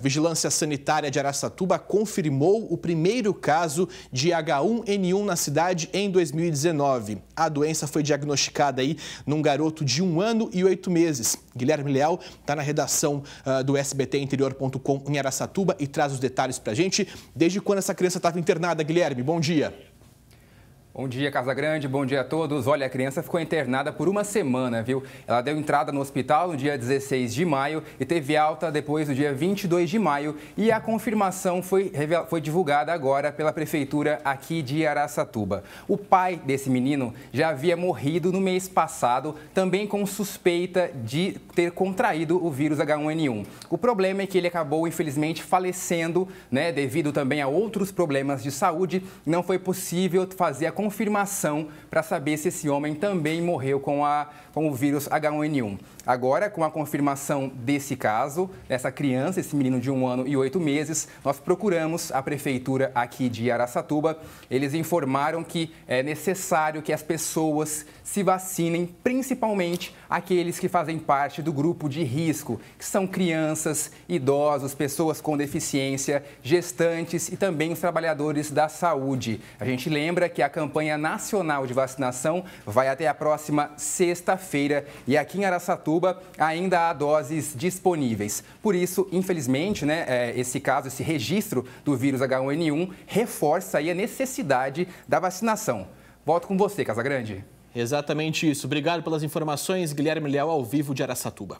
A Vigilância Sanitária de Araçatuba confirmou o primeiro caso de H1N1 na cidade em 2019. A doença foi diagnosticada aí num garoto de um ano e oito meses. Guilherme Leal está na redação uh, do sbtinterior.com em Araçatuba e traz os detalhes para a gente. Desde quando essa criança estava internada, Guilherme? Bom dia. Bom dia, Casa Grande. Bom dia a todos. Olha, a criança ficou internada por uma semana, viu? Ela deu entrada no hospital no dia 16 de maio e teve alta depois do dia 22 de maio. E a confirmação foi, foi divulgada agora pela prefeitura aqui de Araçatuba. O pai desse menino já havia morrido no mês passado, também com suspeita de ter contraído o vírus H1N1. O problema é que ele acabou, infelizmente, falecendo, né? Devido também a outros problemas de saúde, não foi possível fazer a confirmação para saber se esse homem também morreu com, a, com o vírus H1N1. Agora, com a confirmação desse caso, dessa criança, esse menino de um ano e oito meses, nós procuramos a prefeitura aqui de Araçatuba. Eles informaram que é necessário que as pessoas se vacinem, principalmente aqueles que fazem parte do grupo de risco, que são crianças, idosos, pessoas com deficiência, gestantes e também os trabalhadores da saúde. A gente lembra que a campanha campanha nacional de vacinação vai até a próxima sexta-feira e aqui em Araçatuba ainda há doses disponíveis. Por isso, infelizmente, né, é, esse caso, esse registro do vírus H1N1 reforça aí a necessidade da vacinação. Volto com você, Casagrande. Exatamente isso. Obrigado pelas informações, Guilherme Leal, ao vivo de Araçatuba.